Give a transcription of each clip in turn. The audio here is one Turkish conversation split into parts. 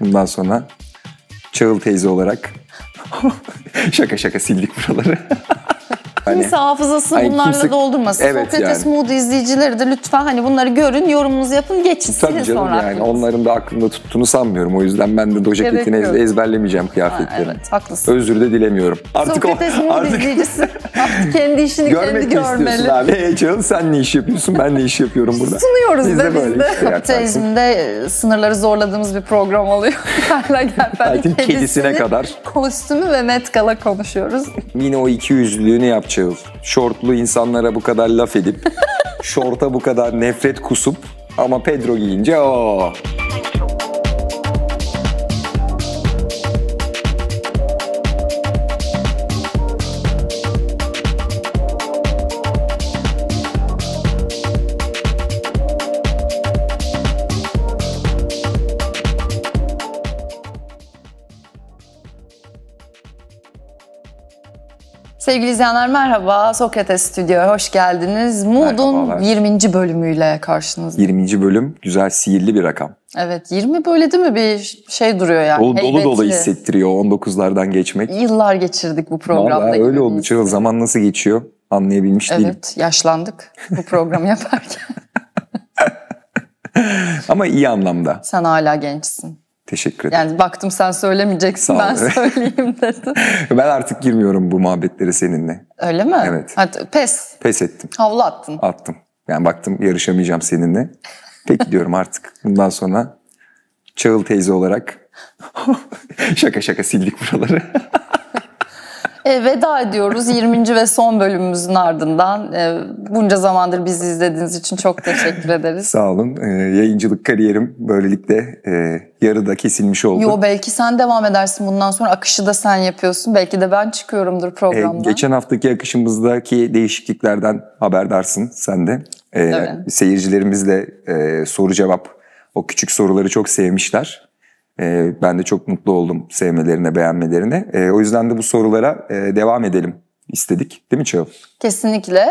Bundan sonra Çağıl teyze olarak şaka şaka sildik buraları. Hani, kimse hafızasını hani bunlarla kimse, doldurmasın. Evet Sokrates yani. Mood izleyicileri de lütfen hani bunları görün, yorumunuzu yapın, geçin. Tabii canım sonra yani aklınız. onların da aklında tuttuğunu sanmıyorum. O yüzden ben de doja ceketini ezberlemeyeceğim kıyafetlerini. evet, haklısın. Özür de dilemiyorum. Artık Sokrates o, Mood artık... izleyicisi artık kendi işini Görmek kendi görmeli. Görmek abi. Hey sen ne iş yapıyorsun, ben ne iş yapıyorum burada. Sunuyoruz biz de biz de. Kapitalizmde sınırları zorladığımız bir program oluyor. Hala gel ben kedisine kadar. Kostümü ve Met Gala konuşuyoruz. Yine o iki yüzlülüğünü yaptı çağıl. Şortlu insanlara bu kadar laf edip, şorta bu kadar nefret kusup ama Pedro giyince o. Sevgili izleyenler merhaba. Sokrates Stüdyo'ya hoş geldiniz. Mood'un 20. bölümüyle karşınızda. 20. bölüm güzel sihirli bir rakam. Evet 20 böyle değil mi bir şey duruyor yani. Dolu dolu, dolu hissettiriyor 19'lardan geçmek. Yıllar geçirdik bu programda. Valla öyle oldu. Çağıl zaman nasıl geçiyor anlayabilmiş evet, değilim. Evet yaşlandık bu programı yaparken. Ama iyi anlamda. Sen hala gençsin. Teşekkür ederim. Yani baktım sen söylemeyeceksin ben söyleyeyim dedim. ben artık girmiyorum bu muhabbetleri seninle. Öyle mi? Evet. Hadi pes. Pes ettim. Havlu attın. Attım. Yani baktım yarışamayacağım seninle. Peki diyorum artık bundan sonra Çağıl teyze olarak şaka şaka sildik buraları. E, veda ediyoruz 20. ve son bölümümüzün ardından. E, bunca zamandır bizi izlediğiniz için çok teşekkür ederiz. Sağ olun. E, yayıncılık kariyerim böylelikle e, yarıda kesilmiş oldu. Yo belki sen devam edersin bundan sonra. Akışı da sen yapıyorsun. Belki de ben çıkıyorumdur e, programdan. E, geçen haftaki akışımızdaki değişikliklerden haberdarsın sen de. E, Seyircilerimizle e, soru cevap o küçük soruları çok sevmişler. E, ben de çok mutlu oldum sevmelerine, beğenmelerine. E, o yüzden de bu sorulara e, devam edelim istedik. Değil mi Çağıl? Kesinlikle.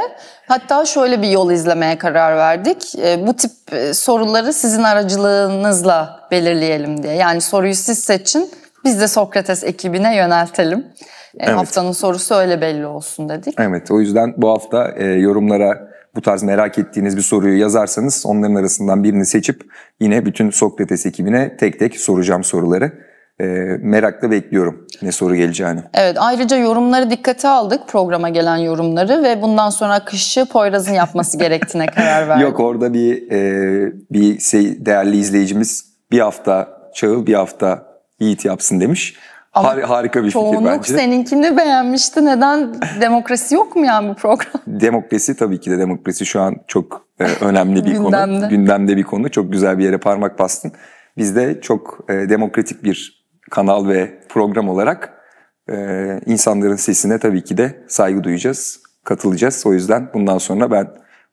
Hatta şöyle bir yol izlemeye karar verdik. Ee, bu tip e, soruları sizin aracılığınızla belirleyelim diye. Yani soruyu siz seçin, biz de Sokrates ekibine yöneltelim. Evet. Haftanın sorusu öyle belli olsun dedik. Evet, o yüzden bu hafta e, yorumlara bu tarz merak ettiğiniz bir soruyu yazarsanız onların arasından birini seçip yine bütün Sokrates ekibine tek tek soracağım soruları. E, merakla bekliyorum ne soru geleceğini. Evet ayrıca yorumları dikkate aldık programa gelen yorumları ve bundan sonra kışı Poyraz'ın yapması gerektiğine karar verdik. Yok orada bir e, bir şey, değerli izleyicimiz bir hafta Çağıl bir hafta Yiğit yapsın demiş. Ama Har harika bir fikir bence. seninkini beğenmişti. Neden demokrasi yok mu yani bu program? demokrasi tabii ki de demokrasi şu an çok e, önemli bir Gündemde. konu. Gündemde bir konu. Çok güzel bir yere parmak bastın. Biz de çok e, demokratik bir kanal ve program olarak e, insanların sesine tabii ki de saygı duyacağız, katılacağız. O yüzden bundan sonra ben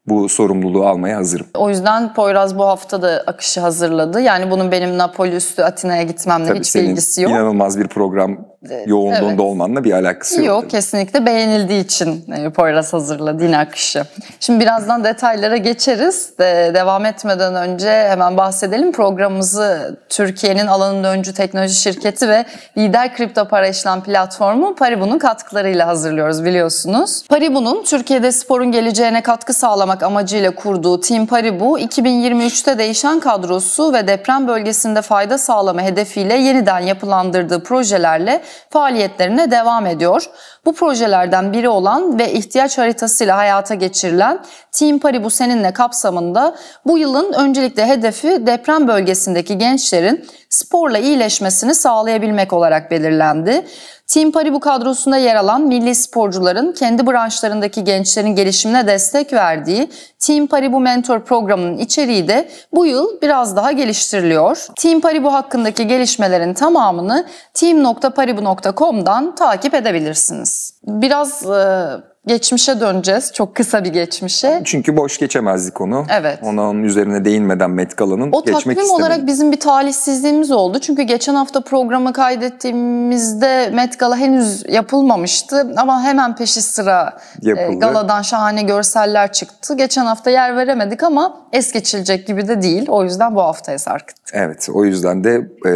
bu sorumluluğu almaya hazırım. O yüzden Poyraz bu hafta da akışı hazırladı. Yani bunun benim Napoli üstü Atina'ya gitmemle Tabii hiçbir ilgisi yok. İnanılmaz bir program yoğunluğunda evet. olmanla bir alakası yok. Yok kesinlikle beğenildiği için e, Poyraz hazırladı din akışı. Şimdi birazdan detaylara geçeriz. De, devam etmeden önce hemen bahsedelim. Programımızı Türkiye'nin alanında öncü teknoloji şirketi ve lider kripto para işlem platformu Paribu'nun katkılarıyla hazırlıyoruz biliyorsunuz. Paribu'nun Türkiye'de sporun geleceğine katkı sağlamak amacıyla kurduğu Team Paribu 2023'te değişen kadrosu ve deprem bölgesinde fayda sağlama hedefiyle yeniden yapılandırdığı projelerle faaliyetlerine devam ediyor. Bu projelerden biri olan ve ihtiyaç haritasıyla hayata geçirilen Team Paribu Seninle kapsamında bu yılın öncelikle hedefi deprem bölgesindeki gençlerin sporla iyileşmesini sağlayabilmek olarak belirlendi. Team Paribu kadrosunda yer alan milli sporcuların kendi branşlarındaki gençlerin gelişimine destek verdiği Team Paribu Mentor programının içeriği de bu yıl biraz daha geliştiriliyor. Team Paribu hakkındaki gelişmelerin tamamını team.paribu.com'dan takip edebilirsiniz. Biraz e, Geçmişe döneceğiz. Çok kısa bir geçmişe. Çünkü boş geçemezdik onu. Evet. onun üzerine değinmeden Met Gala'nın o geçmek takvim olarak bizim bir talihsizliğimiz oldu. Çünkü geçen hafta programı kaydettiğimizde Met Gala henüz yapılmamıştı. Ama hemen peşi sıra e, Yapıldı. galadan şahane görseller çıktı. Geçen hafta yer veremedik ama es geçilecek gibi de değil. O yüzden bu haftaya sarkıttık. Evet. O yüzden de e,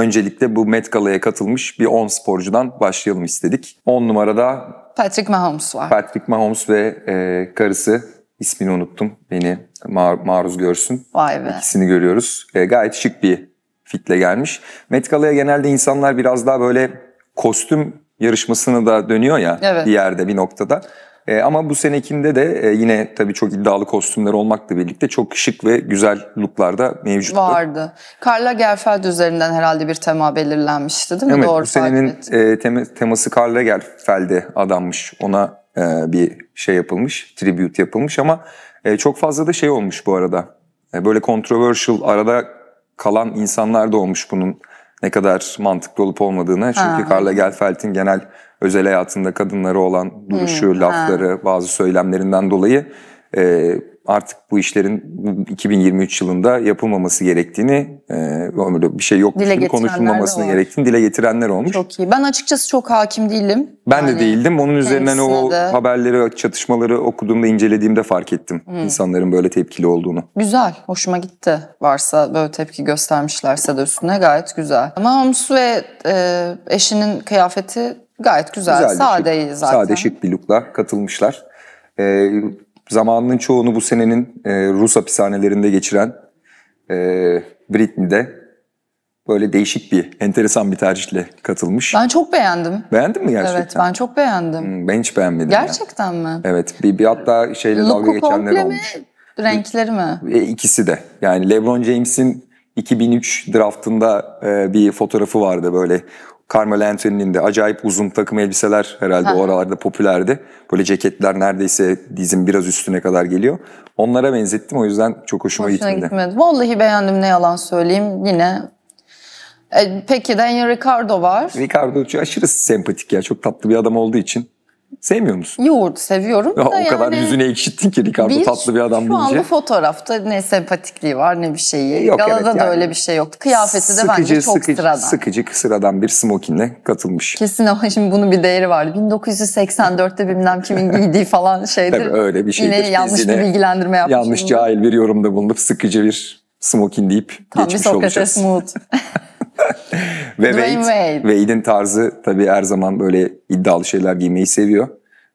öncelikle bu Met Gala'ya katılmış bir 10 sporcudan başlayalım istedik. 10 numarada Patrick Mahomes var. Patrick Mahomes ve e, karısı ismini unuttum. Beni ma- maruz görsün. Vay be. İkisini görüyoruz. E, gayet şık bir fitle gelmiş. Met Gala'ya genelde insanlar biraz daha böyle kostüm yarışmasını da dönüyor ya evet. bir yerde bir noktada. E, ama bu senekinde de e, yine tabii çok iddialı kostümler olmakla birlikte çok şık ve güzel looklar mevcuttu. Vardı. Karla Gerfeld üzerinden herhalde bir tema belirlenmişti değil mi? Evet, Doğru bu senenin e, tem teması Karla Gerfeld'e adanmış. Ona e, bir şey yapılmış, tribute yapılmış ama e, çok fazla da şey olmuş bu arada. E, böyle controversial arada kalan insanlar da olmuş bunun ne kadar mantıklı olup olmadığını. Çünkü ha. Karla genel özel hayatında kadınları olan duruşu, hmm, lafları, ha. bazı söylemlerinden dolayı e, artık bu işlerin 2023 yılında yapılmaması gerektiğini, e, öyle bir şey yok konuşulmamasını gerektiğini dile getirenler olmuş. Çok iyi. Ben açıkçası çok hakim değilim. Ben yani, de değildim. Onun üzerine hani o de. haberleri, çatışmaları okuduğumda, incelediğimde fark ettim. Hmm. insanların böyle tepkili olduğunu. Güzel. Hoşuma gitti. Varsa böyle tepki göstermişlerse de üstüne gayet güzel. Ama Homsu ve e, eşinin kıyafeti Gayet güzel, güzel sade şık, zaten. Sade şık bir lookla katılmışlar. E, zamanının çoğunu bu senenin e, Rus hapishanelerinde geçiren e, Britney'de böyle değişik bir, enteresan bir tercihle katılmış. Ben çok beğendim. Beğendin mi gerçekten? Evet, ben çok beğendim. Hmm, ben hiç beğenmedim. Gerçekten ya. mi? Evet, bir, bir hatta şeyle Look'u geçenler olmuş. Mi? Renkleri mi? E, ikisi de. Yani LeBron James'in 2003 draftında e, bir fotoğrafı vardı böyle Carmelo Anthony'nin de acayip uzun takım elbiseler herhalde ha. o aralarda popülerdi. Böyle ceketler neredeyse dizin biraz üstüne kadar geliyor. Onlara benzettim o yüzden çok hoşuma, hoşuma gitmedi. gitmedi. Vallahi beğendim ne yalan söyleyeyim yine. E, peki Daniel Ricardo var. Ricardo aşırı sempatik ya çok tatlı bir adam olduğu için sevmiyor musun? Yoğurdu seviyorum ya, da O yani kadar yüzüne ekşittin ki Ricardo bir, tatlı bir adam deyince. Şu anda fotoğrafta ne sempatikliği var ne bir şeyi. E, yok, Galada evet, yani, da öyle bir şey yoktu. Kıyafeti sıkıcı, de bence çok sıkıcı, sıradan. Sıkıcı sıradan bir smokinle katılmış. Kesin ama şimdi bunun bir değeri vardı. 1984'te bilmem kimin giydiği falan şeydir. Tabii öyle bir şeydir. Yine yanlış yine, bir bilgilendirme yapmışım. Yanlış cahil bir yorumda bulunup sıkıcı bir smokin deyip Tam geçmiş olacağız. Tam bir Sokrates Mood. ve Wade, Wade'in tarzı tabii her zaman böyle iddialı şeyler giymeyi seviyor.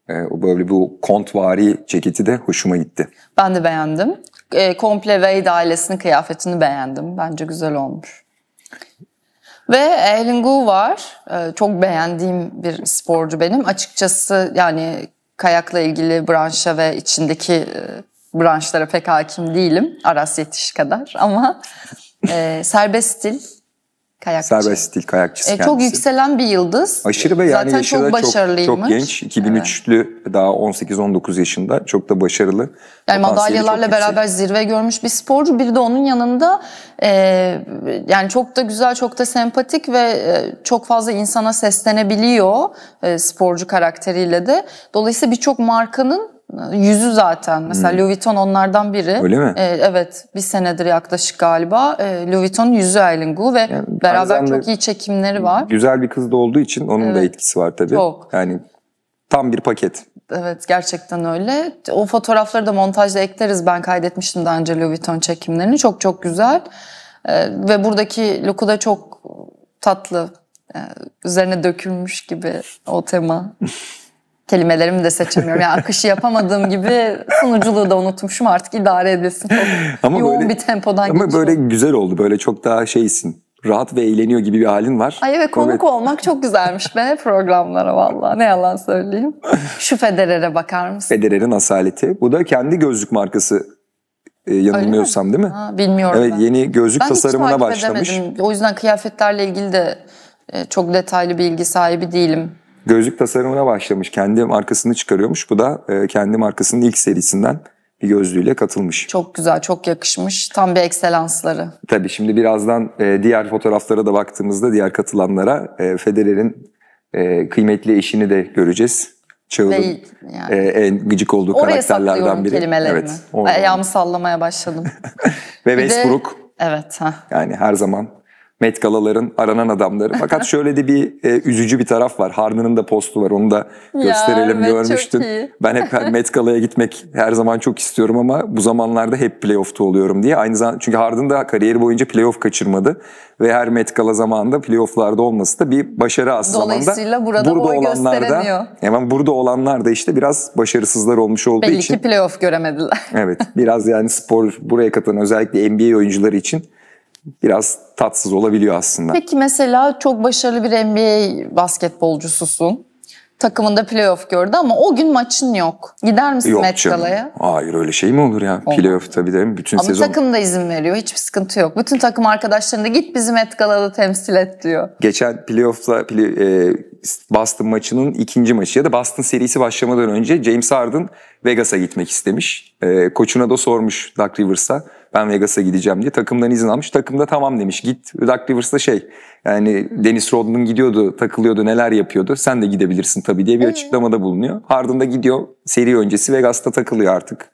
Ee, o böyle bu kontvari ceketi de hoşuma gitti. Ben de beğendim. Ee, komple Wade ailesinin kıyafetini beğendim. Bence güzel olmuş. Ve Aylin Gu var. Ee, çok beğendiğim bir sporcu benim. Açıkçası yani kayakla ilgili branşa ve içindeki e, branşlara pek hakim değilim. Aras yetiş kadar ama e, serbest stil Kayakçı. Serbest stil kayakçısı e, kendisi. Çok yükselen bir yıldız. Aşırı ve yani Zaten yaşı çok, başarılıymış. çok, çok genç. 2003'lü evet. daha 18-19 yaşında çok da başarılı. Yani madalyalarla beraber zirve görmüş bir sporcu. Bir de onun yanında e, yani çok da güzel, çok da sempatik ve e, çok fazla insana seslenebiliyor e, sporcu karakteriyle de. Dolayısıyla birçok markanın yüzü zaten. Mesela hmm. Louis Vuitton onlardan biri. Öyle mi? E, evet. Bir senedir yaklaşık galiba. E, Louis Vuitton yüzü Aylin Gu ve yani, beraber çok iyi çekimleri var. Güzel bir kız da olduğu için onun evet. da etkisi var tabii. Çok. Yani tam bir paket. Evet gerçekten öyle. O fotoğrafları da montajda ekleriz. Ben kaydetmiştim daha önce Louis Vuitton çekimlerini. Çok çok güzel. E, ve buradaki look'u da çok tatlı. E, üzerine dökülmüş gibi o tema. kelimelerimi de seçemiyorum. Yani akışı yapamadığım gibi sunuculuğu da unutmuşum artık idare edilsin. ama yoğun böyle, bir tempodan Ama geçiyor. böyle güzel oldu. Böyle çok daha şeysin. Rahat ve eğleniyor gibi bir halin var. Ay evet konuk evet. olmak çok güzelmiş be programlara vallahi Ne yalan söyleyeyim. Şu Federer'e bakar mısın? Federer'in asaleti. Bu da kendi gözlük markası e, yanılmıyorsam değil mi? Ha, bilmiyorum Evet ben. yeni gözlük ben tasarımına başlamış. edemedim. O yüzden kıyafetlerle ilgili de e, çok detaylı bilgi sahibi değilim gözlük tasarımına başlamış. Kendi markasını çıkarıyormuş. Bu da e, kendi markasının ilk serisinden bir gözlüğüyle katılmış. Çok güzel, çok yakışmış. Tam bir ekselansları. Tabii şimdi birazdan e, diğer fotoğraflara da baktığımızda diğer katılanlara e, Federer'in e, kıymetli eşini de göreceğiz. Çağıl'ın yani. e, en gıcık olduğu Oraya karakterlerden biri. kelimelerimi. Evet, oradan. Ayağımı sallamaya başladım. Ve Westbrook. evet. Heh. Yani her zaman Met Galaların aranan adamları. Fakat şöyle de bir e, üzücü bir taraf var. Harman'ın da postu var. Onu da gösterelim ya, evet, görmüştün. Ben hep Met Gala'ya gitmek her zaman çok istiyorum ama bu zamanlarda hep playoff'ta oluyorum diye. Aynı zaman çünkü Harden da kariyeri boyunca playoff kaçırmadı ve her Met Gala zamanında playoff'larda olması da bir başarı aslında. Dolayısıyla burada, burada olanlar da hemen burada olanlar da işte biraz başarısızlar olmuş olduğu Belli için. Belki ki playoff göremediler. evet. Biraz yani spor buraya katılan özellikle NBA oyuncuları için biraz tatsız olabiliyor aslında. Peki mesela çok başarılı bir NBA basketbolcususun. Takımında playoff gördü ama o gün maçın yok. Gider misin yok Met Hayır öyle şey mi olur ya? Olur. Playoff tabii de bütün ama sezon. takım da izin veriyor. Hiçbir sıkıntı yok. Bütün takım arkadaşlarına da git bizim Met temsil et diyor. Geçen playoff'la play, e, Boston maçının ikinci maçı ya da Boston serisi başlamadan önce James Harden Vegas'a gitmek istemiş. E, koçuna da sormuş Doug Rivers'a ben Vegas'a gideceğim diye takımdan izin almış. takımda tamam demiş git. Duck Rivers'da şey yani Dennis Rodman gidiyordu takılıyordu neler yapıyordu sen de gidebilirsin tabii diye bir açıklamada bulunuyor. Harden gidiyor seri öncesi Vegas'ta takılıyor artık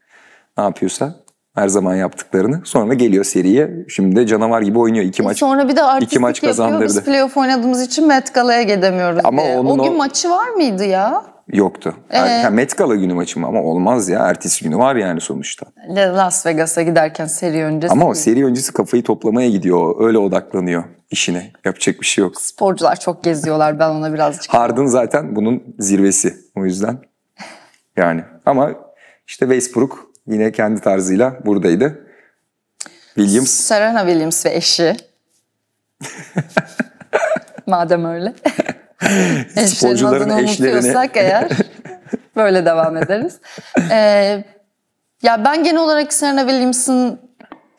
ne yapıyorsa her zaman yaptıklarını. Sonra geliyor seriye. Şimdi de canavar gibi oynuyor. iki e maç. Sonra bir de artistlik iki maç yapıyor. Biz playoff oynadığımız için Met Gala'ya gidemiyoruz Ama Onun o gün o... maçı var mıydı ya? Yoktu. Ee, yani Met Gala günü maçı mı ama olmaz ya. Ertesi günü var yani sonuçta. Las Vegas'a giderken seri öncesi. Ama o seri öncesi kafayı toplamaya gidiyor. Öyle odaklanıyor işine. Yapacak bir şey yok. Sporcular çok geziyorlar. Ben ona birazcık... Harden zaten bunun zirvesi. O yüzden yani. Ama işte Westbrook yine kendi tarzıyla buradaydı. Williams. Serena Williams ve eşi. Madem öyle. Sporcuların eşlerini. eğer böyle devam ederiz. Ee, ya ben genel olarak Serena Williams'ın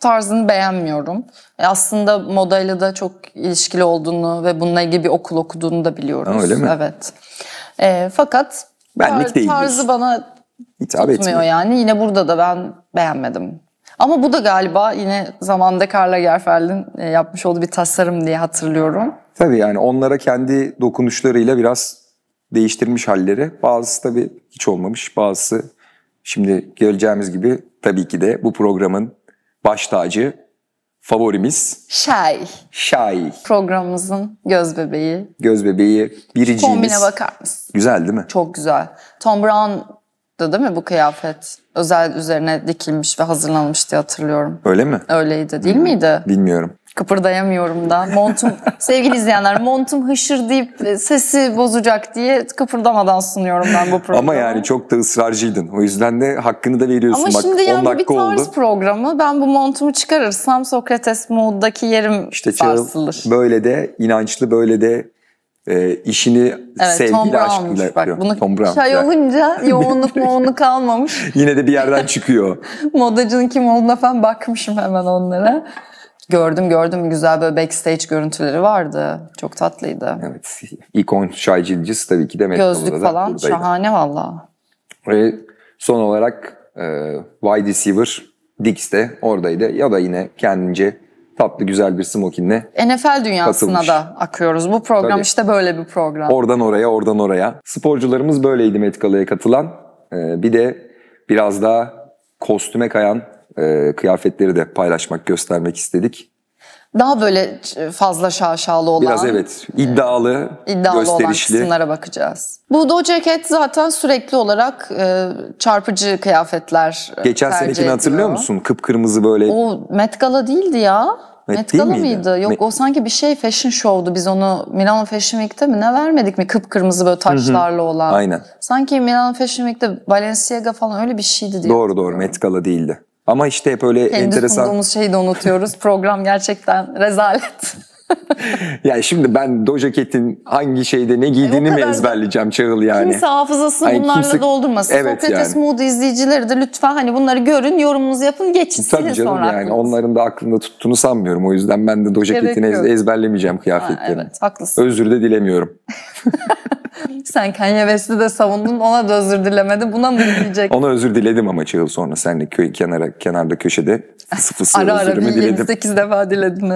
tarzını beğenmiyorum. E aslında modayla da çok ilişkili olduğunu ve bununla ilgili bir okul okuduğunu da biliyoruz. Ha, öyle mi? Evet. E, fakat Benlik tar- tarzı bana hitap tutmuyor etmiyor. yani. Yine burada da ben beğenmedim ama bu da galiba yine zamanda Karla Gerfeld'in e, yapmış olduğu bir tasarım diye hatırlıyorum. Tabii yani onlara kendi dokunuşlarıyla biraz değiştirmiş halleri. Bazısı tabii hiç olmamış, bazısı şimdi göreceğimiz gibi tabii ki de bu programın baş tacı favorimiz Şay. Şay. Programımızın göz bebeği. Göz bebeği biriciğimiz. Kombine bakar mısın? Güzel değil mi? Çok güzel. Tom Brown da değil mi bu kıyafet? Özel üzerine dikilmiş ve hazırlanmış diye hatırlıyorum. Öyle mi? Öyleydi değil Hı. miydi? Bilmiyorum. Kıpırdayamıyorum da. Montum, sevgili izleyenler montum hışır deyip sesi bozacak diye kıpırdamadan sunuyorum ben bu programı. Ama yani çok da ısrarcıydın. O yüzden de hakkını da veriyorsun. Ama Bak, şimdi yani bir tarz oldu. programı. Ben bu montumu çıkarırsam Sokrates moddaki yerim işte sarsılır. Böyle de inançlı, böyle de e, işini evet, sevgiyle, aşkıyla yapıyor. bunu Tom Brown. Şey olunca yoğunluk yoğunluk kalmamış. Yine de bir yerden çıkıyor. Modacının kim olduğuna falan bakmışım hemen onlara. Gördüm gördüm güzel böyle backstage görüntüleri vardı. Çok tatlıydı. Evet. İkon Şay Cilcis tabii ki de Gözlük falan buradaydı. şahane valla. Ve son olarak e, wide receiver Dix de oradaydı. Ya da yine kendince tatlı güzel bir smokinle NFL dünyasına katılmış. da akıyoruz. Bu program Tabii. işte böyle bir program. Oradan oraya, oradan oraya. Sporcularımız böyleydi Metkala'ya katılan. Ee, bir de biraz daha kostüme kayan e, kıyafetleri de paylaşmak, göstermek istedik daha böyle fazla şaşalı olan. Biraz evet iddialı, iddialı gösterişli. olan kısımlara bakacağız. Bu do jacket zaten sürekli olarak e, çarpıcı kıyafetler e, Geçen senekini hatırlıyor musun? Kıpkırmızı böyle. O Met Gala değildi ya. Met, Met Gala mıydı? Yok Met... o sanki bir şey fashion show'du. Biz onu Milano Fashion Week'te mi ne vermedik mi? Kıpkırmızı böyle taşlarla olan. Aynen. Sanki Milano Fashion Week'te Balenciaga falan öyle bir şeydi diye. Doğru doğru Met Gala değildi. Ama işte hep öyle Kendi enteresan... Kendi şeyi de unutuyoruz. Program gerçekten rezalet. Yani şimdi ben Doja Cat'in hangi şeyde ne giydiğini e mi ezberleyeceğim Çağıl yani? Kimse hafızasını yani bunlarla kimse... doldurmasın. Evet Sokrates yani. Mood izleyicileri de lütfen hani bunları görün, yorumunuzu yapın, geçin. Tabii canım sonra yani aklınız. onların da aklında tuttuğunu sanmıyorum. O yüzden ben de Doja Cat'ini ez- ezberlemeyeceğim kıyafetlerini. Ha, evet haklısın. Özür de dilemiyorum. Sen Kanye West'i de savundun ona da özür dilemedi. Buna mı diyecek? Ona özür diledim ama çığıl sonra senle köy kenara, kenarda köşede fısı fısı ara ara bir diledim. 28 defa diledin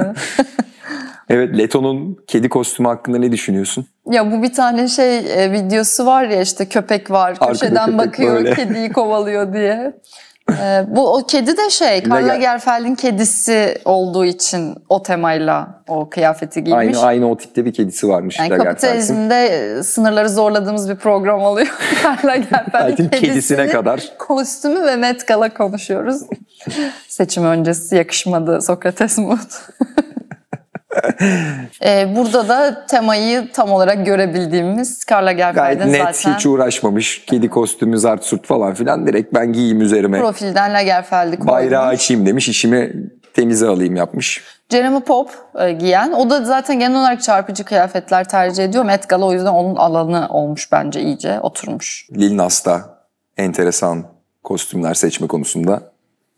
Evet Leto'nun kedi kostümü hakkında ne düşünüyorsun? Ya bu bir tane şey e, videosu var ya işte köpek var Arkada köşeden köpek bakıyor böyle. kediyi kovalıyor diye. Ee, bu o kedi de şey, Karl Lagerfeld'in kedisi olduğu için o temayla o kıyafeti giymiş. Aynı aynı o tipte bir kedisi varmış. Yani kapitalizmde e, sınırları zorladığımız bir program oluyor. Karl Lagerfeld'in kedisine kadar. Kostümü ve Met Gala konuşuyoruz. Seçim öncesi yakışmadı Sokrates Mut. ee, burada da temayı tam olarak görebildiğimiz Karla Gerfeld'in zaten. Gayet net hiç uğraşmamış. Kedi kostümü, zart surt falan filan direkt ben giyeyim üzerime. Profilden Lagerfeld'i koymuş. Bayrağı açayım demiş işimi temize alayım yapmış. Jeremy Pop e, giyen. O da zaten genel olarak çarpıcı kıyafetler tercih ediyor. Met Gala o yüzden onun alanı olmuş bence iyice oturmuş. Lil Nas da enteresan kostümler seçme konusunda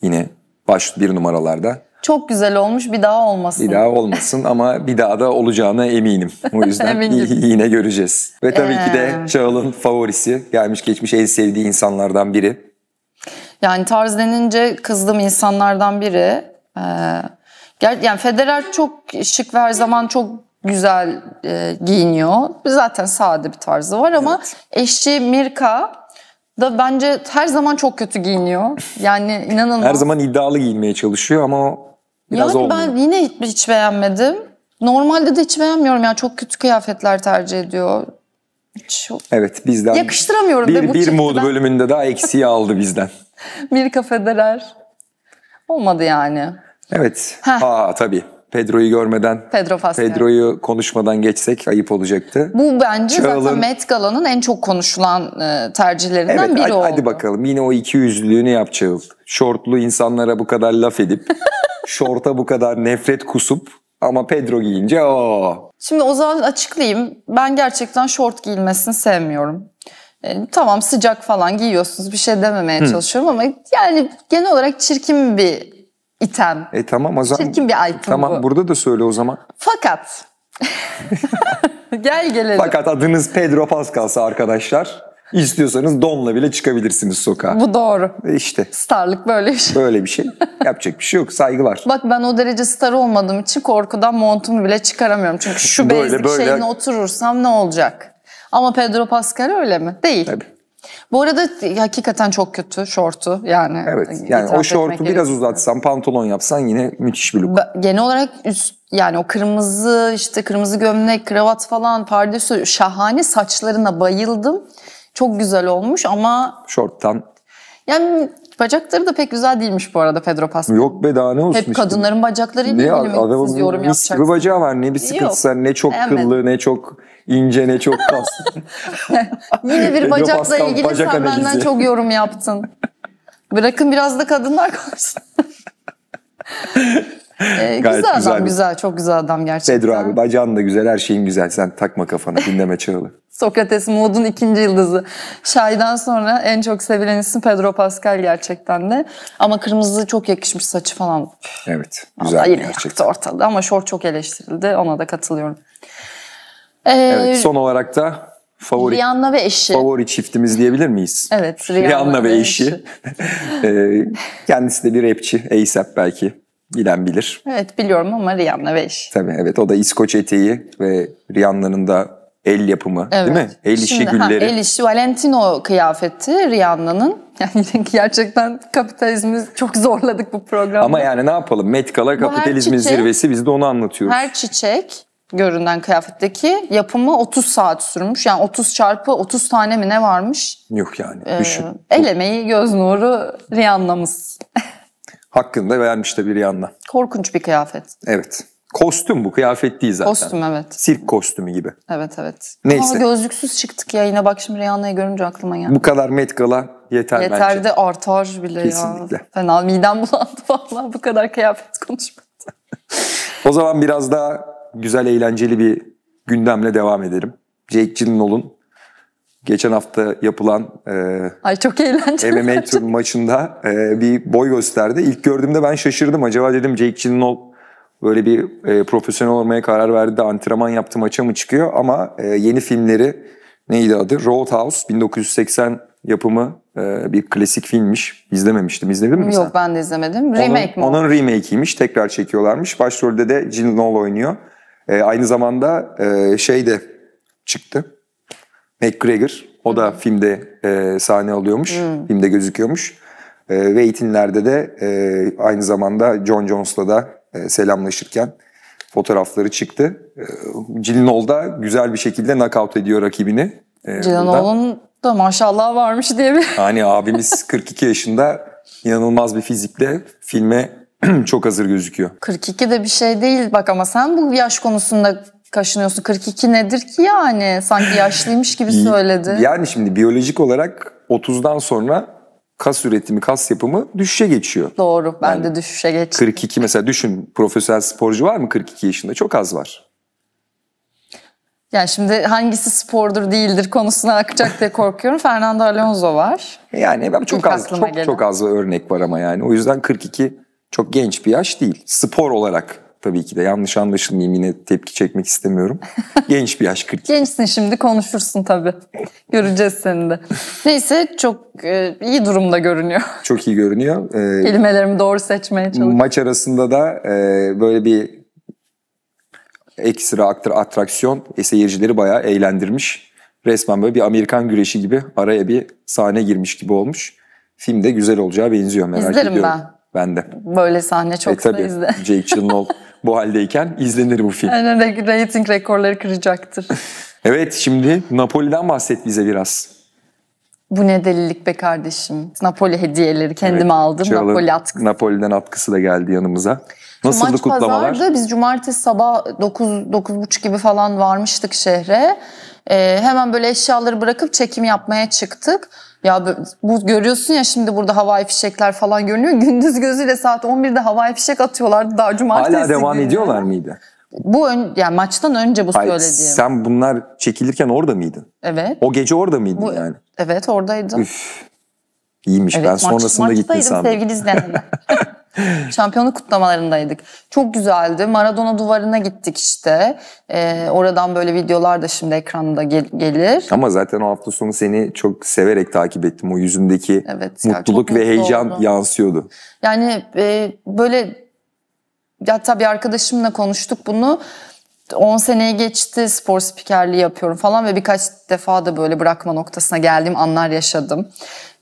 yine baş bir numaralarda. Çok güzel olmuş bir daha olmasın. Bir daha olmasın ama bir daha da olacağına eminim. O yüzden yine göreceğiz. Ve tabii ee... ki de ee. Çağıl'ın favorisi gelmiş geçmiş en sevdiği insanlardan biri. Yani tarz denince kızdığım insanlardan biri. Ee, yani Federer çok şık ve her zaman çok güzel e, giyiniyor. Zaten sade bir tarzı var ama evet. eşi Mirka da bence her zaman çok kötü giyiniyor. Yani inanılmaz. Her zaman iddialı giyinmeye çalışıyor ama Biraz yani oldu. ben yine hiç, hiç beğenmedim. Normalde de hiç beğenmiyorum. Yani çok kötü kıyafetler tercih ediyor. Çok... Evet bizden. Yakıştıramıyorum. Bir, be, bir mod ben... bölümünde daha eksiği aldı bizden. bir kafedeler. Olmadı yani. Evet. Heh. Aa tabii. Pedro'yu görmeden, Pedro Pedro'yu konuşmadan geçsek ayıp olacaktı. Bu bence Çağıl'ın, zaten Met Gala'nın en çok konuşulan e, tercihlerinden evet, biri oldu. Hadi bakalım yine o iki yüzlülüğünü yap Çağıl. Şortlu insanlara bu kadar laf edip, şorta bu kadar nefret kusup ama Pedro giyince o. Şimdi o zaman açıklayayım. Ben gerçekten şort giyilmesini sevmiyorum. E, tamam sıcak falan giyiyorsunuz bir şey dememeye Hı. çalışıyorum ama yani genel olarak çirkin bir item. E tamam o zaman. Çirkin bir item tamam, bu. burada da söyle o zaman. Fakat. Gel gelelim. Fakat adınız Pedro Pascal'sa arkadaşlar istiyorsanız donla bile çıkabilirsiniz sokağa. Bu doğru. E, işte. Starlık böyle bir şey. Böyle bir şey. Yapacak bir şey yok. Saygılar. Bak ben o derece star olmadığım için korkudan montumu bile çıkaramıyorum. Çünkü şu böyle, basic böyle. şeyine oturursam ne olacak? Ama Pedro Pascal öyle mi? Değil. Tabii. Bu arada hakikaten çok kötü şortu yani. Evet e, yani o şortu biraz gerekirse. uzatsan pantolon yapsan yine müthiş bir look. Genel olarak üst yani o kırmızı işte kırmızı gömlek kravat falan pardesü şahane saçlarına bayıldım. Çok güzel olmuş ama. Şorttan. Yani Bacakları da pek güzel değilmiş bu arada Pedro Pascal. Yok be daha ne olsun Hep işte. kadınların bacaklarıyla ne, ilgili mi yorum mis gibi bacağı var. Ne bir sıkıntı Yok, ne çok beğenmedim. kıllı ne çok ince ne çok kas. Yine bir bacakla ilgili bacak sen benden çok yorum yaptın. Bırakın biraz da kadınlar konuşsun. Ee, güzel adam, güzel, Çok güzel adam gerçekten. Pedro abi bacağın da güzel, her şeyin güzel. Sen takma kafana, dinleme çağılı. Sokrates modun ikinci yıldızı. Şay'dan sonra en çok sevilen isim Pedro Pascal gerçekten de. Ama kırmızı çok yakışmış saçı falan. Evet, güzel yine gerçekten. ortalığı ama şort çok eleştirildi. Ona da katılıyorum. Ee, evet, son olarak da favori Rihanna ve eşi. Favori çiftimiz diyebilir miyiz? Evet, Rihanna, Rihanna ve eşi. eşi. Ee, kendisi de bir rapçi, ASAP belki. Bilen bilir. Evet biliyorum ama Rihanna ve iş. Tabii evet o da İskoç eteği ve Rihanna'nın da el yapımı evet. değil mi? El işi Şimdi, gülleri. Ha, el işi Valentino kıyafeti Rihanna'nın. Yani gerçekten kapitalizmi çok zorladık bu programda. Ama yani ne yapalım? Met Gala kapitalizmin çiçek, zirvesi biz de onu anlatıyoruz. Her çiçek görünen kıyafetteki yapımı 30 saat sürmüş. Yani 30 çarpı 30 tane mi ne varmış? Yok yani ee, düşün. Ee, el emeği, göz nuru, Rihanna'mız. hakkını da vermiş de bir yandan. Korkunç bir kıyafet. Evet. Kostüm bu kıyafet değil zaten. Kostüm evet. Sirk kostümü gibi. Evet evet. Neyse. Ama gözlüksüz çıktık ya yine bak şimdi Rihanna'yı görünce aklıma geldi. Bu kadar Met Gala yeter, yeter bence. Yeter de artar bile Kesinlikle. ya. Fena midem bulandı vallahi bu kadar kıyafet konuşmadı. o zaman biraz daha güzel eğlenceli bir gündemle devam edelim. Jake Gyllenhaal'ın geçen hafta yapılan e, Ay çok eğlenceli. MMA tur maçında e, bir boy gösterdi. İlk gördüğümde ben şaşırdım. Acaba dedim Jake Gyllenhaal böyle bir e, profesyonel olmaya karar verdi de antrenman yaptı maça mı çıkıyor? Ama e, yeni filmleri neydi adı? Roadhouse 1980 yapımı e, bir klasik filmmiş. İzlememiştim. İzledin mi Yok, sen? Yok ben de izlemedim. Remake onun, mi? Onun remake'iymiş. Tekrar çekiyorlarmış. Başrolde de Gyllenhaal oynuyor. E, aynı zamanda e, şey de çıktı. McGregor. O da filmde e, sahne alıyormuş. Hmm. Filmde gözüküyormuş. E, ve de e, aynı zamanda John Jones'la da e, selamlaşırken fotoğrafları çıktı. E, Cilnol da güzel bir şekilde knockout ediyor rakibini. E, Cilnol'un da maşallah varmış diye bir... Hani abimiz 42 yaşında inanılmaz bir fizikle filme çok hazır gözüküyor. 42 de bir şey değil bak ama sen bu yaş konusunda kaşınıyorsun? 42 nedir ki yani? Sanki yaşlıymış gibi söyledi. Yani şimdi biyolojik olarak 30'dan sonra kas üretimi, kas yapımı düşüşe geçiyor. Doğru. Ben yani de düşüşe geçtim. 42 mesela düşün profesyonel sporcu var mı 42 yaşında? Çok az var. Yani şimdi hangisi spordur değildir konusuna akacak diye korkuyorum. Fernando Alonso var. Yani ben çok az çok, çok az örnek var ama yani. O yüzden 42 çok genç bir yaş değil. Spor olarak tabii ki de yanlış anlaşılmayayım yine tepki çekmek istemiyorum. Genç bir yaş 40. Gençsin şimdi konuşursun tabii. Göreceğiz seni de. Neyse çok e, iyi durumda görünüyor. Çok iyi görünüyor. Ee, Kelimelerimi doğru seçmeye çalışıyorum. Maç arasında da e, böyle bir ekstra atraksiyon e, seyircileri bayağı eğlendirmiş. Resmen böyle bir Amerikan güreşi gibi araya bir sahne girmiş gibi olmuş. filmde güzel olacağı benziyor merak İzlerim ediyorum. İzlerim ben. Ben de. Böyle sahne çok e, tabii. izle. Jake Gyllenhaal bu haldeyken izlenir bu film. Aynen yani rating rekorları kıracaktır. evet şimdi Napoli'den bahset bize biraz. Bu ne delilik be kardeşim. Napoli hediyeleri kendime evet, aldım. Çalın, Napoli atkısı. Napoli'den atkısı da geldi yanımıza. Nasıldı Maç kutlamalar? Pazardı. Biz cumartesi sabah 9 9.30 gibi falan varmıştık şehre. Ee, hemen böyle eşyaları bırakıp çekim yapmaya çıktık. Ya bu görüyorsun ya şimdi burada havai fişekler falan görünüyor. Gündüz gözüyle saat 11'de havai fişek atıyorlardı daha cumartesi Hala devam günü. ediyorlar mıydı? Bu ön, yani maçtan önce bu Hayır, söylediğim. Sen bunlar çekilirken orada mıydın? Evet. O gece orada mıydın bu, yani? Evet oradaydım. Üf. İyiymiş evet, ben maç, sonrasında gittim sandım. sevgili izleyenler. Şampiyonluk kutlamalarındaydık. Çok güzeldi. Maradona duvarına gittik işte. Ee, oradan böyle videolar da şimdi ekranda gel- gelir. Ama zaten o hafta sonu seni çok severek takip ettim. O yüzündeki evet, mutluluk ve heyecan oldum. yansıyordu. Yani e, böyle hatta bir arkadaşımla konuştuk bunu. 10 seneye geçti spor spikerliği yapıyorum falan ve birkaç defa da böyle bırakma noktasına geldiğim anlar yaşadım.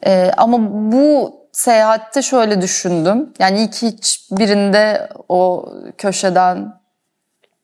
Ee, ama bu seyahatte şöyle düşündüm. Yani ilk hiç birinde o köşeden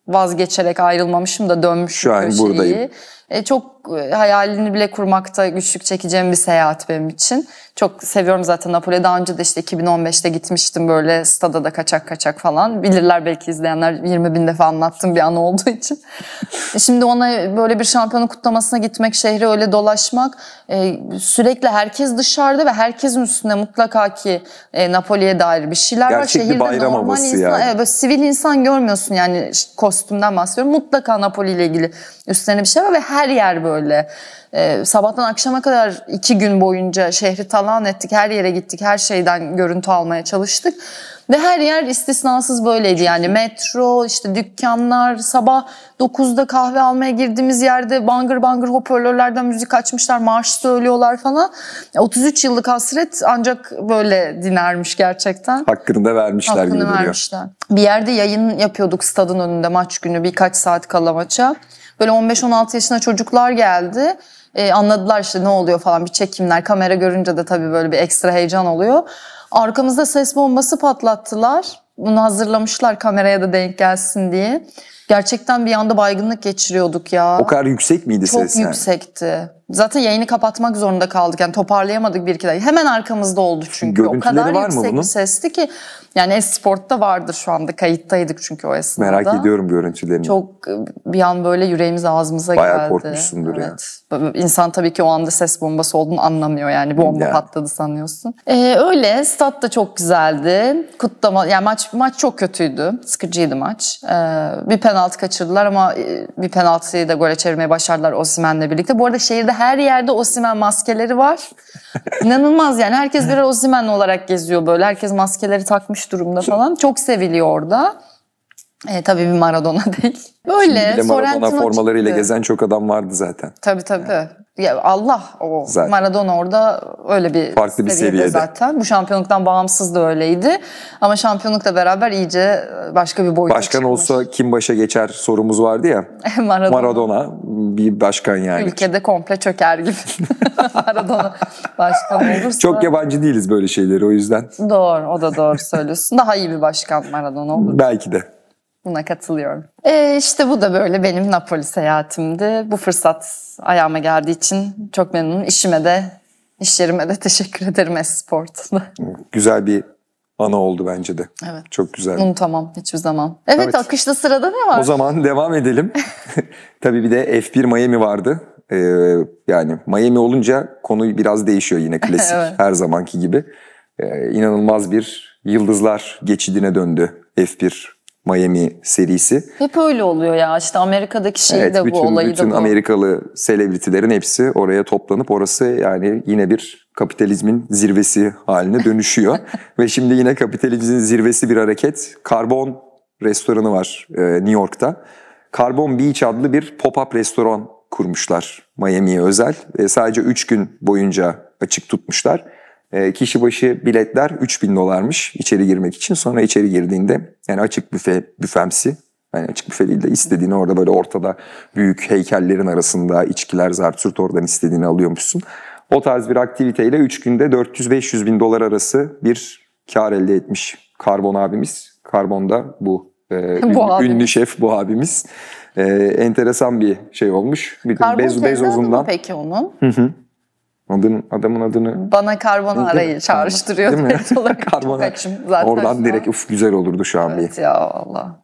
vazgeçerek ayrılmamışım da dönmüş Şu an köşeyi. buradayım. E, çok e, hayalini bile kurmakta güçlük çekeceğim bir seyahat benim için. Çok seviyorum zaten Napoli. Daha önce de işte 2015'te gitmiştim böyle stada da kaçak kaçak falan. Bilirler belki izleyenler 20 bin defa anlattım bir an olduğu için. Şimdi ona böyle bir şampiyonu kutlamasına gitmek, şehri öyle dolaşmak. E, sürekli herkes dışarıda ve herkesin üstünde mutlaka ki e, Napoli'ye dair bir şeyler Gerçek var. Şehirde bayram normal insan, yani. evet, böyle sivil insan görmüyorsun yani kostümden bahsediyorum. Mutlaka Napoli ile ilgili üstlerine bir şey var ve her yer böyle böyle. Ee, sabahtan akşama kadar iki gün boyunca şehri talan ettik. Her yere gittik. Her şeyden görüntü almaya çalıştık. Ve her yer istisnasız böyleydi yani metro, işte dükkanlar, sabah 9'da kahve almaya girdiğimiz yerde bangır bangır hoparlörlerden müzik açmışlar, marş söylüyorlar falan. 33 yıllık hasret ancak böyle dinermiş gerçekten. Hakkını da vermişler Hakkını gibi vermişler. Bir yerde yayın yapıyorduk stadın önünde maç günü birkaç saat kala maça. Böyle 15-16 yaşına çocuklar geldi. Ee, anladılar işte ne oluyor falan bir çekimler. Kamera görünce de tabii böyle bir ekstra heyecan oluyor. Arkamızda ses bombası patlattılar. Bunu hazırlamışlar kameraya da denk gelsin diye. Gerçekten bir anda baygınlık geçiriyorduk ya. O kadar yüksek miydi Çok ses? Çok yüksekti. Yani? Zaten yayını kapatmak zorunda kaldık. Yani toparlayamadık bir iki dakika. Hemen arkamızda oldu çünkü. O kadar var yüksek mı bunun? bir sesti ki. Yani Esport'ta vardır şu anda. Kayıttaydık çünkü o esnada. Merak ediyorum görüntülerini. Çok bir an böyle yüreğimiz ağzımıza Bayağı geldi. Bayağı korkmuşsundur evet. yani. İnsan tabii ki o anda ses bombası olduğunu anlamıyor yani. Bomba yani. patladı sanıyorsun. Ee, öyle. Stat da çok güzeldi. Kutlama, yani maç maç çok kötüydü. Sıkıcıydı maç. Ee, bir penaltı kaçırdılar ama e, bir penaltıyı da gole çevirmeye başardılar Osimhen'le birlikte. Bu arada şehirde her yerde Osimen maskeleri var. İnanılmaz yani. Herkes birer Osimen olarak geziyor böyle. Herkes maskeleri takmış durumda falan. Çok seviliyor orada. E, tabii bir Maradona değil. Böyle Şimdi bile Maradona Sorrentino formalarıyla çıktı. gezen çok adam vardı zaten. Tabii tabii. Ya Allah o zaten. Maradona orada öyle bir farklı bir seviyede zaten. Bu şampiyonluktan bağımsız da öyleydi. Ama şampiyonlukla beraber iyice başka bir boyuta Başkan çıkmış. olsa kim başa geçer sorumuz vardı ya. Maradona. Maradona bir başkan yani. Ülkede komple çöker gibi. Maradona başkan olursa. Çok yabancı değiliz böyle şeyleri o yüzden. Doğru o da doğru söylüyorsun. Daha iyi bir başkan Maradona olur. Belki de. Buna katılıyorum. E işte bu da böyle benim Napoli seyahatimdi. Bu fırsat ayağıma geldiği için çok memnunum. İşime de, iş yerime de teşekkür ederim esportla. Güzel bir ana oldu bence de. Evet. Çok güzel. Unutamam hiçbir zaman. Evet, evet. akışlı sırada ne var? O zaman devam edelim. Tabii bir de F1 Miami vardı. Ee, yani Miami olunca konu biraz değişiyor yine klasik evet. her zamanki gibi. Ee, inanılmaz bir yıldızlar geçidine döndü F1 Miami serisi. Hep öyle oluyor ya işte Amerika'daki şey evet, de bütün, bu olayı da bütün Amerikalı selebritilerin hepsi oraya toplanıp orası yani yine bir kapitalizmin zirvesi haline dönüşüyor. Ve şimdi yine kapitalizmin zirvesi bir hareket. Karbon restoranı var e, New York'ta. Karbon Beach adlı bir pop-up restoran kurmuşlar Miami'ye özel. E, sadece 3 gün boyunca açık tutmuşlar. E, kişi başı biletler 3000 dolarmış içeri girmek için. Sonra içeri girdiğinde yani açık büfe büfemsi yani açık büfe değil de istediğini orada böyle ortada büyük heykellerin arasında içkiler zartürt oradan istediğini alıyormuşsun. O tarz bir aktiviteyle 3 günde 400-500 bin dolar arası bir kar elde etmiş Karbon abimiz. Karbon da bu, e, bu ün, abimiz. ünlü şef bu abimiz. E, enteresan bir şey olmuş. Bir Karbon Bez, Bezos'undan. peki onun? Hı hı. Adın, adamın adını... Bana Carbonara'yı çağrıştırıyor. Değil mi? Carbonara. zaten Oradan direkt uf güzel olurdu şu an evet bir. ya Allah.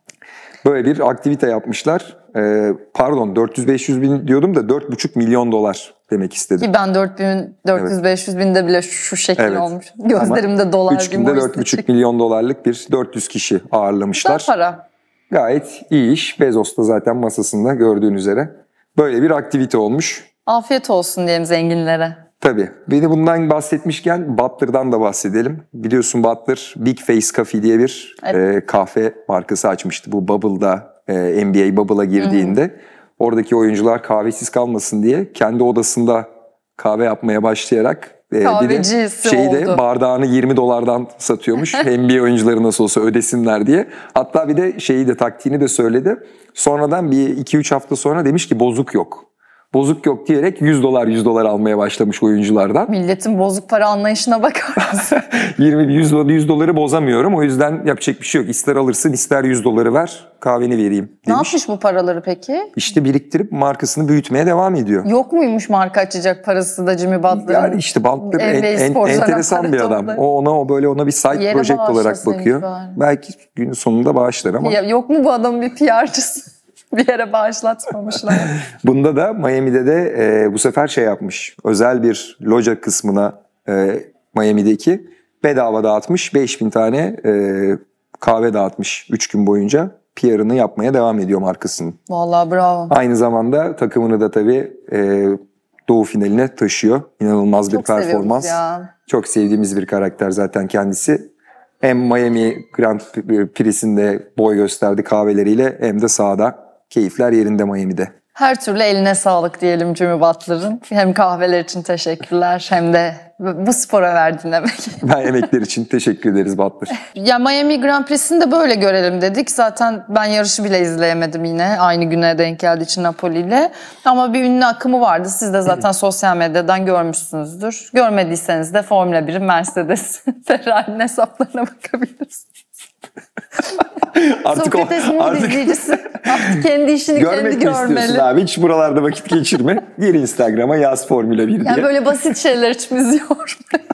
Böyle bir aktivite yapmışlar. Ee, pardon 400-500 bin diyordum da 4,5 milyon dolar demek istedim. Ki ben 400-500 evet. binde bile şu şekil evet. olmuş. Gözlerimde Ama dolar 3 günde 4,5 milyon dolarlık bir 400 kişi ağırlamışlar. Güzel para. Gayet iyi iş. Bezos da zaten masasında gördüğün üzere. Böyle bir aktivite olmuş. Afiyet olsun diyelim zenginlere. Tabii. Beni bundan bahsetmişken Butler'dan da bahsedelim. Biliyorsun Butler Big Face Coffee diye bir evet. e, kahve markası açmıştı. Bu Bubble'da e, NBA Bubble'a girdiğinde Hı-hı. oradaki oyuncular kahvesiz kalmasın diye kendi odasında kahve yapmaya başlayarak e, Kahvecisi şeyi oldu. bardağını 20 dolardan satıyormuş. NBA oyuncuları nasıl olsa ödesinler diye. Hatta bir de şeyi de taktiğini de söyledi. Sonradan bir 2-3 hafta sonra demiş ki bozuk yok bozuk yok diyerek 100 dolar 100 dolar almaya başlamış oyunculardan. Milletin bozuk para anlayışına bakar mısın? 20 100, 100 doları bozamıyorum o yüzden yapacak bir şey yok. İster alırsın ister 100 doları ver kahveni vereyim demiş. Ne yapmış bu paraları peki? İşte biriktirip markasını büyütmeye devam ediyor. Yok muymuş marka açacak parası da Jimmy Butler'ın? Yani işte Butler en, en, enteresan bir adam. O ona o böyle ona bir site proje olarak bakıyor. Belki günün sonunda bağışlar ama. Ya, yok mu bu adamın bir PR'cısı? bir yere bağışlatmamışlar. Bunda da Miami'de de e, bu sefer şey yapmış. Özel bir loja kısmına e, Miami'deki bedava dağıtmış. 5000 tane e, kahve dağıtmış 3 gün boyunca. PR'ını yapmaya devam ediyor markasının. Vallahi bravo. Aynı zamanda takımını da tabii e, Doğu finaline taşıyor. İnanılmaz Çok bir performans. Ya. Çok sevdiğimiz bir karakter zaten kendisi. Hem Miami Grand Prix'sinde boy gösterdi kahveleriyle hem de sahada. Keyifler yerinde Miami'de. Her türlü eline sağlık diyelim Jimmy Butler'ın. Hem kahveler için teşekkürler hem de bu spora verdiğin emek. Ben emekler için teşekkür ederiz Butler. ya Miami Grand Prix'sini de böyle görelim dedik. Zaten ben yarışı bile izleyemedim yine. Aynı güne denk geldi için Napoli ile. Ama bir ünlü akımı vardı. Siz de zaten sosyal medyadan görmüşsünüzdür. Görmediyseniz de Formula 1'in Mercedes, Ferrari'nin hesaplarına bakabilirsiniz. artık Sokrates o, artık... izleyicisi artık kendi işini Görmek kendi görmeli. Görmek istiyorsun abi? Hiç buralarda vakit geçirme. Gir Instagram'a yaz Formula 1 diye. Yani böyle basit şeyler hiç bizi yormayın.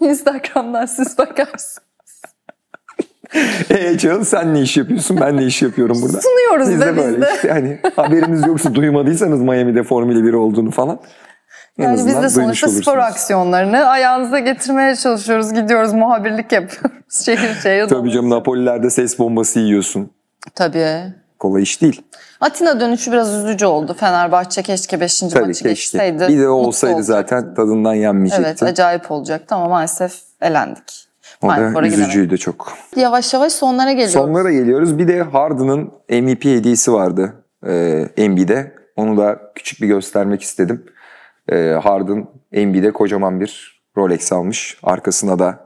Instagram'dan siz bakarsınız. Eee Çağıl sen ne iş yapıyorsun ben ne iş yapıyorum burada. Sunuyoruz biz de, de böyle de. işte hani haberiniz yoksa duymadıysanız Miami'de Formula 1 olduğunu falan. Yani biz de sonuçta spor aksiyonlarını ayağınıza getirmeye çalışıyoruz. Gidiyoruz muhabirlik yapıyoruz şehir şehir. Şey Tabii canım Napoli'lerde ses bombası yiyorsun. Tabii. Kolay iş değil. Atina dönüşü biraz üzücü oldu. Fenerbahçe keşke 5. Tabii, maçı keşke. geçseydi. Bir de olsaydı zaten tadından yenmeyecekti. Evet acayip olacaktı ama maalesef elendik. O Maalesef da üzücüydü gidemedim. çok. Yavaş yavaş sonlara geliyoruz. Sonlara geliyoruz. Bir de Harden'ın MVP hediyesi vardı e, NBA'de. Onu da küçük bir göstermek istedim. E, Harden NBA'de kocaman bir Rolex almış. Arkasına da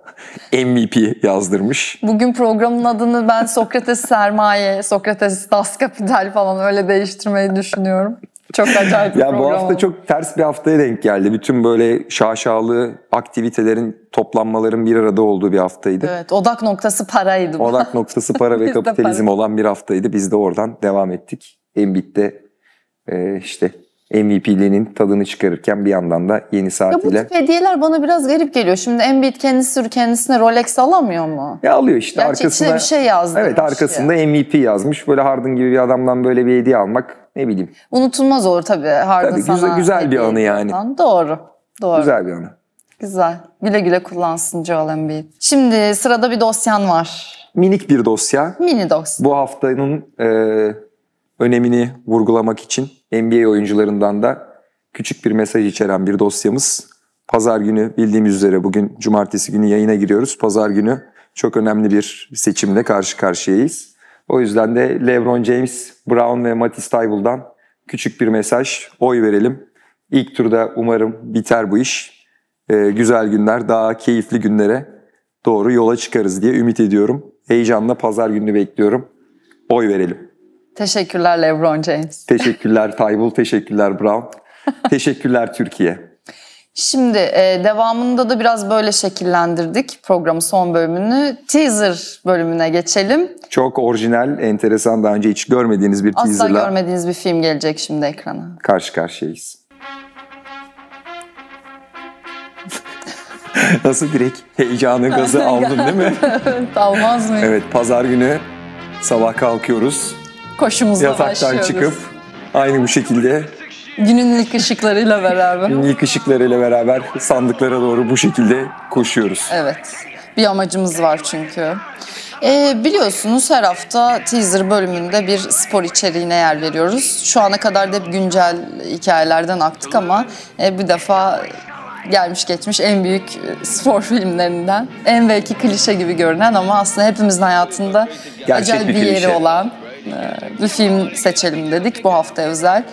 MVP yazdırmış. Bugün programın adını ben Sokrates Sermaye, Sokrates Das Kapital falan öyle değiştirmeyi düşünüyorum. Çok acayip bir ya program. Bu hafta çok ters bir haftaya denk geldi. Bütün böyle şaşalı aktivitelerin, toplanmaların bir arada olduğu bir haftaydı. Evet, odak noktası paraydı. Bu. Odak noktası para ve kapitalizm para. olan bir haftaydı. Biz de oradan devam ettik. Enbit'te e, işte MVP'lerinin tadını çıkarırken bir yandan da yeni saatiyle. Ya bu tip hediyeler bana biraz garip geliyor. Şimdi Embiid kendisi sürü kendisine Rolex alamıyor mu? Ya alıyor işte. Gerçi arkasına, bir şey yazdı. Evet arkasında ya. Şey. MVP yazmış. Böyle Harden gibi bir adamdan böyle bir hediye almak ne bileyim. Unutulmaz olur tabii Harden tabii, sana. Güzel, güzel bir anı yani. Falan. Doğru. Doğru. Güzel bir anı. Güzel. Güle güle kullansın Joel Embiid. Şimdi sırada bir dosyan var. Minik bir dosya. Mini dosya. Bu haftanın e, önemini vurgulamak için NBA oyuncularından da küçük bir mesaj içeren bir dosyamız. Pazar günü bildiğimiz üzere bugün cumartesi günü yayına giriyoruz. Pazar günü çok önemli bir seçimle karşı karşıyayız. O yüzden de LeBron James, Brown ve Matisse Taybul'dan küçük bir mesaj. Oy verelim. İlk turda umarım biter bu iş. Ee, güzel günler, daha keyifli günlere doğru yola çıkarız diye ümit ediyorum. Heyecanla pazar gününü bekliyorum. Oy verelim. Teşekkürler LeBron James. Teşekkürler Taybul, teşekkürler Brown. teşekkürler Türkiye. Şimdi e, devamında da biraz böyle şekillendirdik programın son bölümünü. Teaser bölümüne geçelim. Çok orijinal, enteresan, daha önce hiç görmediğiniz bir Asla teaserla. Asla görmediğiniz bir film gelecek şimdi ekrana. Karşı karşıyayız. Nasıl direkt heyecanı gazı aldın değil mi? Almaz mı? Evet, pazar günü sabah kalkıyoruz koşumuzla Yataktan başlıyoruz. çıkıp aynı bu şekilde Günün ilk ışıklarıyla beraber. Günün ilk ışıklarıyla beraber sandıklara doğru bu şekilde koşuyoruz. Evet. Bir amacımız var çünkü. Ee, biliyorsunuz her hafta teaser bölümünde bir spor içeriğine yer veriyoruz. Şu ana kadar da hep güncel hikayelerden aktık ama e, bir defa gelmiş geçmiş en büyük e, spor filmlerinden. En belki klişe gibi görünen ama aslında hepimizin hayatında Gerçek acayip bir, bir yeri olan ee, bir film seçelim dedik bu hafta özel.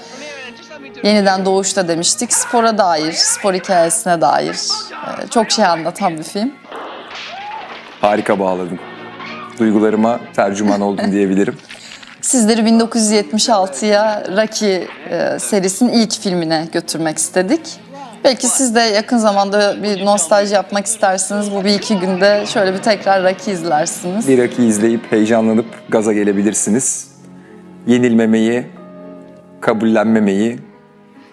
Yeniden Doğuş'ta demiştik. Spora dair, spor hikayesine dair e, çok şey anlatan bir film. Harika bağladın. Duygularıma tercüman oldun diyebilirim. Sizleri 1976'ya Rocky e, serisinin ilk filmine götürmek istedik. Belki siz de yakın zamanda bir nostalji yapmak istersiniz. Bu bir iki günde şöyle bir tekrar Rocky izlersiniz. Bir Rocky izleyip heyecanlanıp gaza gelebilirsiniz. Yenilmemeyi, kabullenmemeyi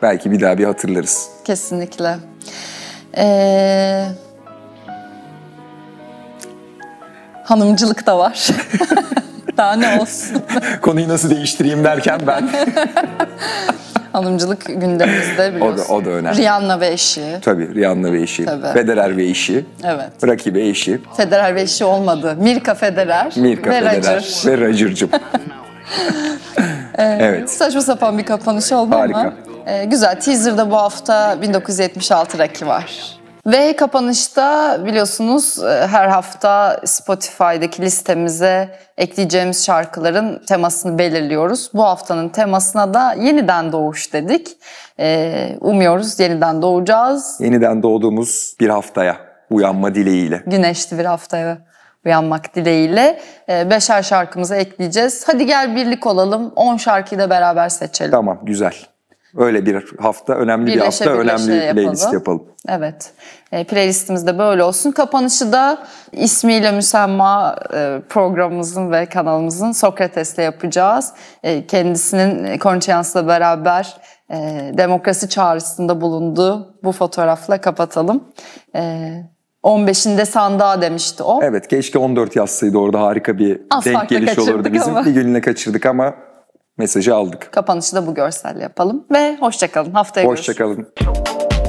belki bir daha bir hatırlarız. Kesinlikle. Ee, hanımcılık da var. daha ne olsun. Konuyu nasıl değiştireyim derken ben... Hanımcılık gündemimizde biliyorsun. o da, o da önemli. Rihanna ve eşi. Tabii Rihanna ve eşi. Tabii. Federer ve eşi. Evet. Rakibe eşi. Federer ve eşi olmadı. Mirka Federer. Mirka ve Federer Roger. ve Roger'cığım. evet. evet. Saçma sapan bir kapanış oldu Harika. ama. Harika. Ee, güzel. Teaser'da bu hafta 1976 Rocky var. Ve kapanışta biliyorsunuz e, her hafta Spotify'daki listemize ekleyeceğimiz şarkıların temasını belirliyoruz. Bu haftanın temasına da yeniden doğuş dedik. E, umuyoruz yeniden doğacağız. Yeniden doğduğumuz bir haftaya uyanma dileğiyle. Güneşli bir haftaya uyanmak dileğiyle e, beşer şarkımızı ekleyeceğiz. Hadi gel birlik olalım 10 şarkıyı da beraber seçelim. Tamam güzel. Öyle bir hafta önemli birleşe, bir hafta birleşe önemli şey bir playlist yapalım. yapalım. Evet. E, playlistimiz de böyle olsun. Kapanışı da ismiyle müsemma e, programımızın ve kanalımızın Sokrates'le yapacağız. E, kendisinin Konçiyans'la beraber e, demokrasi çağrısında bulunduğu bu fotoğrafla kapatalım. E, 15'inde sandığa demişti o. Evet keşke 14 yazsaydı orada harika bir Az denk geliş olurdu. Bizim ama. bir gününe kaçırdık ama mesajı aldık. Kapanışı da bu görselle yapalım ve hoşçakalın. Haftaya hoşça görüşürüz. Hoşçakalın.